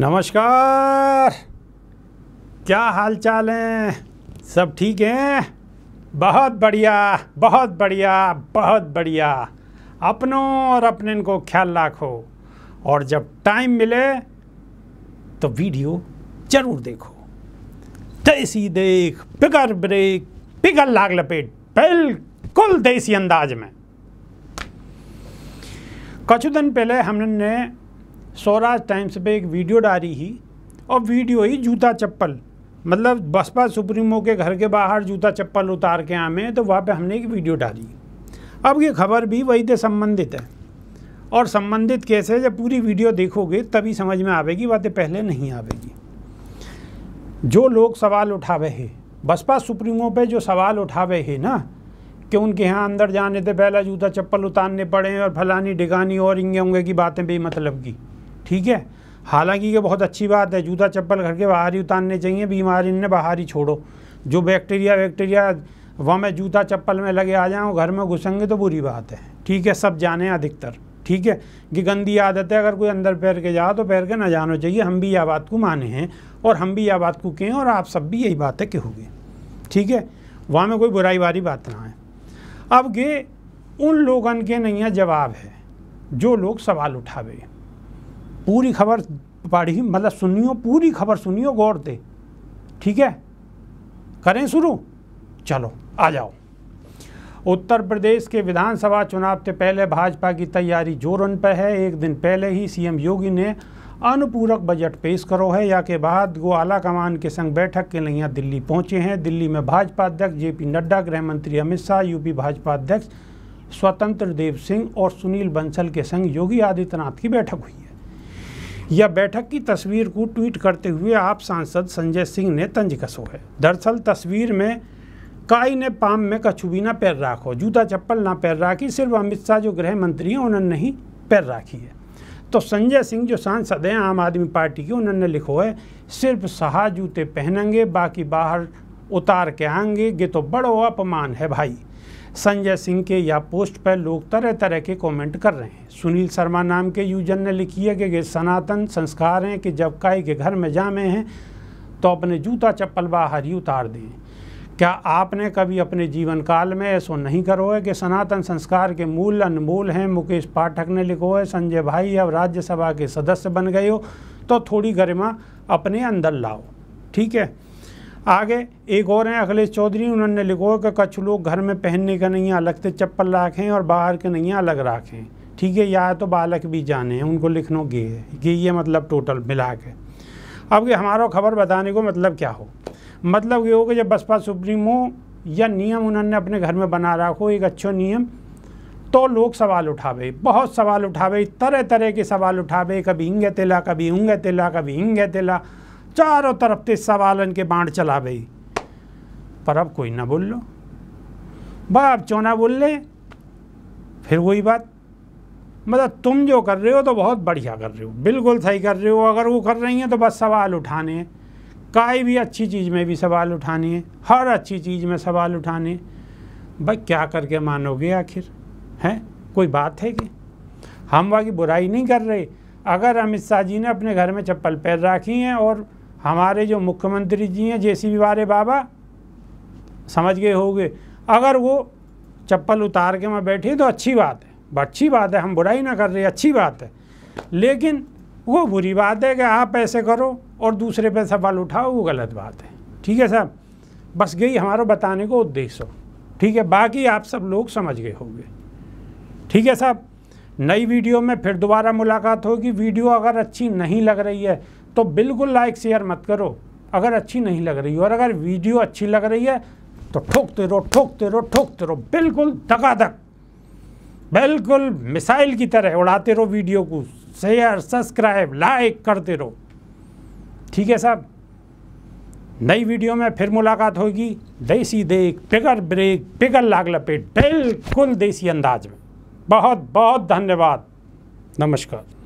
नमस्कार क्या हाल चाल हैं सब ठीक हैं बहुत बढ़िया बहुत बढ़िया बहुत बढ़िया अपनों और अपने को ख्याल रखो और जब टाइम मिले तो वीडियो जरूर देखो देसी देख पिकर ब्रेक पिकर लाग लपेट बिल्कुल देसी अंदाज में कुछ दिन पहले हमने स्वराज टाइम्स पे एक वीडियो डाली ही और वीडियो ही जूता चप्पल मतलब बसपा सुप्रीमो के घर के बाहर जूता चप्पल उतार के आमे तो वहाँ पे हमने एक वीडियो डाली अब ये खबर भी वही से संबंधित है और संबंधित कैसे जब पूरी वीडियो देखोगे तभी समझ में आवेगी बातें पहले नहीं आवेगी जो लोग सवाल उठा है बसपा सुप्रीमो पे जो सवाल उठा रहे है ना कि उनके यहाँ अंदर जाने से पहला जूता चप्पल उतारने पड़े और फलानी डिगानी और इंगे उंगे की बातें भी मतलब की ठीक है हालांकि ये बहुत अच्छी बात है जूता चप्पल घर के बाहर ही उतारने चाहिए बीमारी ने बाहर ही छोड़ो जो बैक्टीरिया वैक्टीरिया वह मैं जूता चप्पल में लगे आ जाऊँ घर में घुसेंगे तो बुरी बात है ठीक है सब जाने अधिकतर ठीक है कि गंदी आदत है अगर कोई अंदर पैर के जाओ तो पैर के ना जाना चाहिए हम भी यह बात को माने हैं और हम भी यह बात को कहें और आप सब भी यही बातें कहोगे ठीक है वहाँ में कोई बुराई वाली बात ना है अब ये उन लोगों के नहीं जवाब है जो लोग सवाल उठावे पूरी खबर पढ़ी मतलब सुनियो पूरी खबर सुनियो गौर दे ठीक है करें शुरू चलो आ जाओ उत्तर प्रदेश के विधानसभा चुनाव से पहले भाजपा की तैयारी जोरन पर है एक दिन पहले ही सीएम योगी ने अनुपूरक बजट पेश करो है या के बाद वो आला कमान के संग बैठक के लिए यहाँ दिल्ली पहुंचे हैं दिल्ली में भाजपा अध्यक्ष जे पी नड्डा गृह मंत्री अमित शाह यूपी भाजपा अध्यक्ष स्वतंत्र देव सिंह और सुनील बंसल के संग योगी आदित्यनाथ की बैठक हुई है यह बैठक की तस्वीर को ट्वीट करते हुए आप सांसद संजय सिंह ने तंज कसो है दरअसल तस्वीर में काई ने पाम में कछुबी ना पैर राखो जूता चप्पल ना पैर राखी सिर्फ अमित शाह जो गृह मंत्री हैं उन्होंने नहीं पैर राखी है तो संजय सिंह जो सांसद हैं आम आदमी पार्टी के उन्होंने लिखो है सिर्फ सहा जूते पहनेंगे बाकी बाहर उतार के आएंगे ये तो बड़ो अपमान है भाई संजय सिंह के या पोस्ट पर लोग तरह तरह के कमेंट कर रहे हैं सुनील शर्मा नाम के यूजन ने लिखी है कि सनातन संस्कार हैं कि जब काय के घर में जामे हैं तो अपने जूता चप्पल बाहर ही उतार दें क्या आपने कभी अपने जीवन काल में ऐसा नहीं करो है कि सनातन संस्कार के मूल अनमोल हैं मुकेश पाठक ने लिखो है संजय भाई अब राज्यसभा के सदस्य बन गए हो तो थोड़ी गरिमा अपने अंदर लाओ ठीक है आगे एक और हैं अखिलेश चौधरी उन्होंने लिखो कि कुछ लोग घर में पहनने का नहीं अलग से चप्पल रखें और बाहर के नहीं अलग रखें ठीक है या तो बालक भी जाने हैं उनको लिखनो गे गे ये मतलब टोटल मिला के अब ये हमारा खबर बताने को मतलब क्या हो मतलब ये हो कि जब बसपा सुप्रीमो या नियम उन्होंने अपने घर में बना रखो एक अच्छो नियम तो लोग सवाल उठावे बहुत सवाल उठावे तरह तरह के सवाल उठावे कभी इंगे तेला कभी उंगे तेला कभी इंगे तेला चारों तरफ ते सवालन के बाण चला गई पर अब कोई ना बोल लो बाप चौना बोल ले फिर वही बात मतलब तुम जो कर रहे हो तो बहुत बढ़िया कर रहे हो बिल्कुल सही कर रहे हो अगर वो कर रही हैं तो बस सवाल उठाने काई भी अच्छी चीज़ में भी सवाल उठाने हैं हर अच्छी चीज़ में सवाल उठाने भाई क्या करके मानोगे आखिर हैं कोई बात है कि हम वहाँ बुराई नहीं कर रहे अगर अमित शाह जी ने अपने घर में चप्पल पैर रखी हैं और हमारे जो मुख्यमंत्री जी हैं जे सी वाले बाबा समझ गए होंगे अगर वो चप्पल उतार के वहाँ बैठे तो अच्छी बात है अच्छी बात है हम बुराई ना कर रहे अच्छी बात है लेकिन वो बुरी बात है कि आप ऐसे करो और दूसरे पे सवाल उठाओ वो गलत बात है ठीक है साहब बस यही हमारा बताने को उद्देश्य हो ठीक है बाकी आप सब लोग समझ गए होंगे ठीक है साहब नई वीडियो में फिर दोबारा मुलाकात होगी वीडियो अगर अच्छी नहीं लग रही है तो बिल्कुल लाइक शेयर मत करो अगर अच्छी नहीं लग रही और अगर वीडियो अच्छी लग रही है तो ठोकते रहो ठोकते रहो ठोकते रहो बिल्कुल धकाधक बिल्कुल मिसाइल की तरह उड़ाते रहो वीडियो को शेयर सब्सक्राइब लाइक करते रहो ठीक है साहब नई वीडियो में फिर मुलाकात होगी देसी देख पिगर ब्रेक पिगर लाग लपेट बिल्कुल देसी अंदाज में बहुत बहुत धन्यवाद नमस्कार